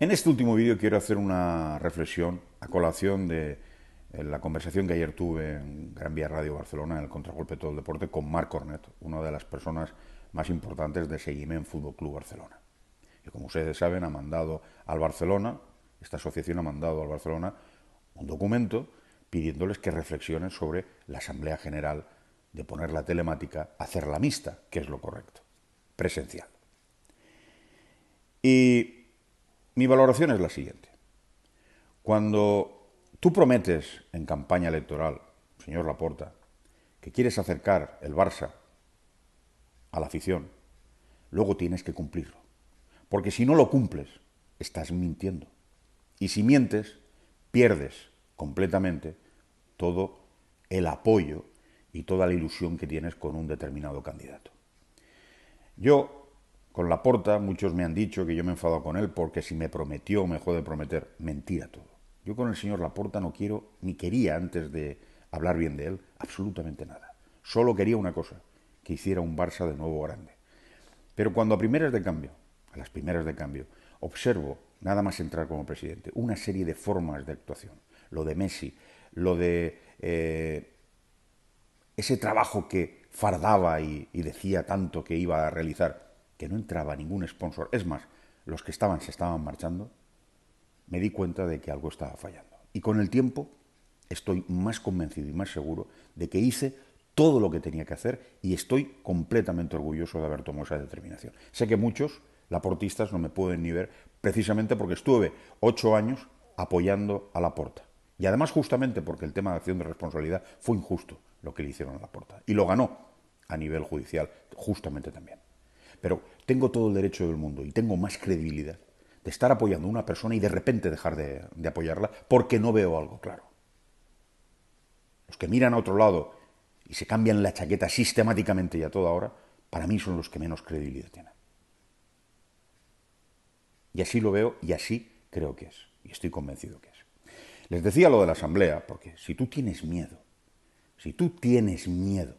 En este último vídeo quiero hacer una reflexión a colación de eh, la conversación que ayer tuve en Gran Vía Radio Barcelona, en el contragolpe todo el deporte, con Marc Cornet, una de las personas más importantes de en Fútbol Club Barcelona. Y como ustedes saben, ha mandado al Barcelona, esta asociación ha mandado al Barcelona un documento pidiéndoles que reflexionen sobre la Asamblea General de poner la telemática, hacer la mixta, que es lo correcto, presencial. Y mi valoración es la siguiente. Cuando tú prometes en campaña electoral, señor Laporta, que quieres acercar el Barça a la afición, luego tienes que cumplirlo. Porque si no lo cumples, estás mintiendo. Y si mientes, pierdes completamente todo el apoyo y toda la ilusión que tienes con un determinado candidato. Yo con Laporta muchos me han dicho que yo me he enfadado con él porque si me prometió me jode de prometer. Mentira todo. Yo con el señor Laporta no quiero ni quería antes de hablar bien de él absolutamente nada. Solo quería una cosa, que hiciera un Barça de nuevo grande. Pero cuando a primeras de cambio, a las primeras de cambio, observo, nada más entrar como presidente, una serie de formas de actuación. Lo de Messi, lo de eh, ese trabajo que fardaba y decía tanto que iba a realizar que no entraba ningún sponsor, es más, los que estaban se estaban marchando, me di cuenta de que algo estaba fallando. Y con el tiempo estoy más convencido y más seguro de que hice todo lo que tenía que hacer y estoy completamente orgulloso de haber tomado esa determinación. Sé que muchos laportistas no me pueden ni ver precisamente porque estuve ocho años apoyando a La Porta Y además justamente porque el tema de acción de responsabilidad fue injusto lo que le hicieron a La Porta Y lo ganó a nivel judicial justamente también. Pero tengo todo el derecho del mundo y tengo más credibilidad de estar apoyando a una persona y de repente dejar de, apoyarla porque no veo algo claro. Los que miran a otro lado y se cambian la chaqueta sistemáticamente y a toda hora, para mí son los que menos credibilidad tienen. Y así lo veo y así creo que es. Y estoy convencido que es. Les decía lo de la asamblea, porque si tú tienes miedo, si tú tienes miedo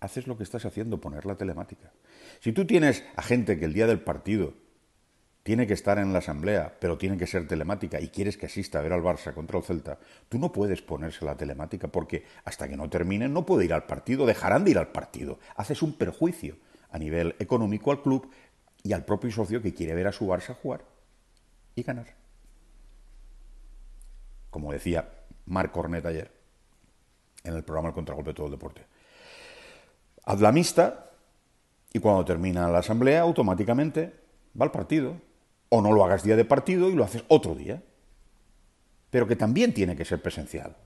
haces lo que estás haciendo, poner la telemática. Si tú tienes a gente que el día del partido tiene que estar en la asamblea, pero tiene que ser telemática y quieres que asista a ver al Barça contra el Celta, tú no puedes ponerse la telemática porque hasta que no termine no puede ir al partido, dejarán de ir al partido. Haces un perjuicio a nivel económico al club y al propio socio que quiere ver a su Barça jugar y ganar. Como decía Marc Cornet ayer en el programa El Contragolpe de todo el deporte. Haz la mixta y cuando termina la asamblea automáticamente va al partido. O no lo hagas día de partido y lo haces otro día. Pero que también tiene que ser presencial.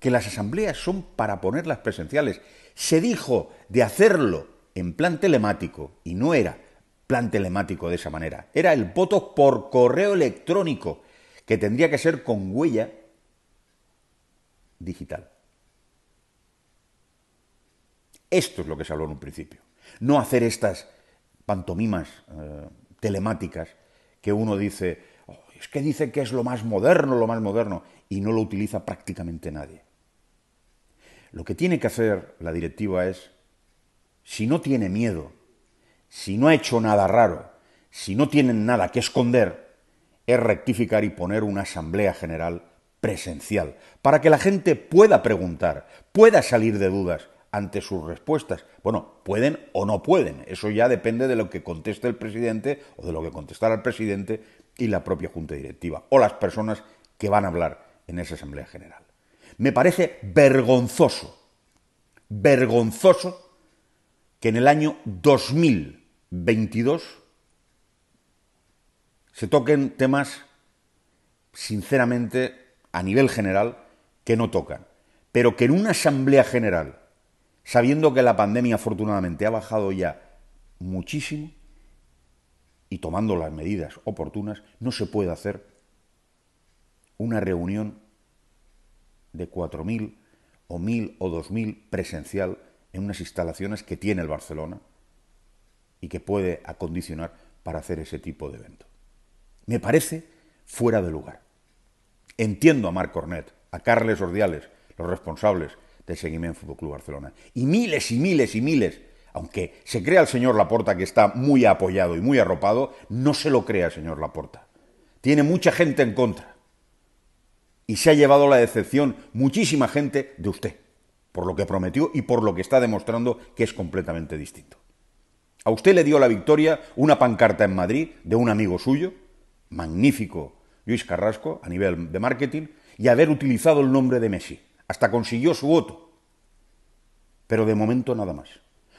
Que las asambleas son para ponerlas presenciales. Se dijo de hacerlo en plan telemático y no era plan telemático de esa manera. Era el voto por correo electrónico que tendría que ser con huella digital. Esto es lo que se habló en un principio. No hacer estas pantomimas eh, telemáticas que uno dice, oh, es que dice que es lo más moderno, lo más moderno, y no lo utiliza prácticamente nadie. Lo que tiene que hacer la directiva es, si no tiene miedo, si no ha hecho nada raro, si no tienen nada que esconder, es rectificar y poner una asamblea general presencial, para que la gente pueda preguntar, pueda salir de dudas, ante sus respuestas. Bueno, pueden o no pueden. Eso ya depende de lo que conteste el presidente o de lo que contestará el presidente y la propia Junta Directiva o las personas que van a hablar en esa Asamblea General. Me parece vergonzoso, vergonzoso que en el año 2022 se toquen temas, sinceramente, a nivel general, que no tocan, pero que en una Asamblea General sabiendo que la pandemia afortunadamente ha bajado ya muchísimo y tomando las medidas oportunas, no se puede hacer una reunión de 4.000 o 1.000 o 2.000 presencial en unas instalaciones que tiene el Barcelona y que puede acondicionar para hacer ese tipo de evento. Me parece fuera de lugar. Entiendo a Marc Cornet, a Carles Ordiales, los responsables ...de seguimiento Fútbol Club Barcelona. Y miles y miles y miles, aunque se crea el señor Laporta que está muy apoyado y muy arropado, no se lo crea el señor Laporta. Tiene mucha gente en contra. Y se ha llevado la decepción muchísima gente de usted, por lo que prometió y por lo que está demostrando que es completamente distinto. A usted le dio la victoria una pancarta en Madrid de un amigo suyo, magnífico Luis Carrasco, a nivel de marketing, y haber utilizado el nombre de Messi hasta consiguió su voto. Pero de momento nada más.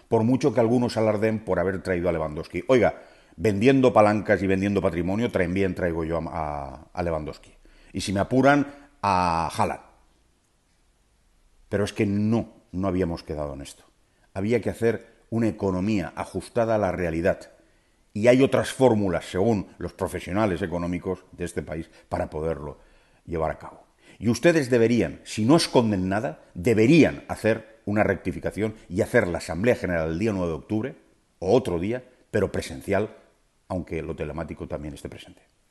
Por mucho que algunos alarden por haber traído a Lewandowski. Oiga, vendiendo palancas y vendiendo patrimonio, traen bien, traigo yo a, Lewandowski. Y si me apuran, a Haaland. Pero es que no, no habíamos quedado en esto. Había que hacer una economía ajustada a la realidad. Y hay otras fórmulas, según los profesionales económicos de este país, para poderlo llevar a cabo. Y ustedes deberían, si no esconden nada, deberían hacer una rectificación y hacer la Asamblea General el día 9 de octubre, o otro día, pero presencial, aunque lo telemático también esté presente.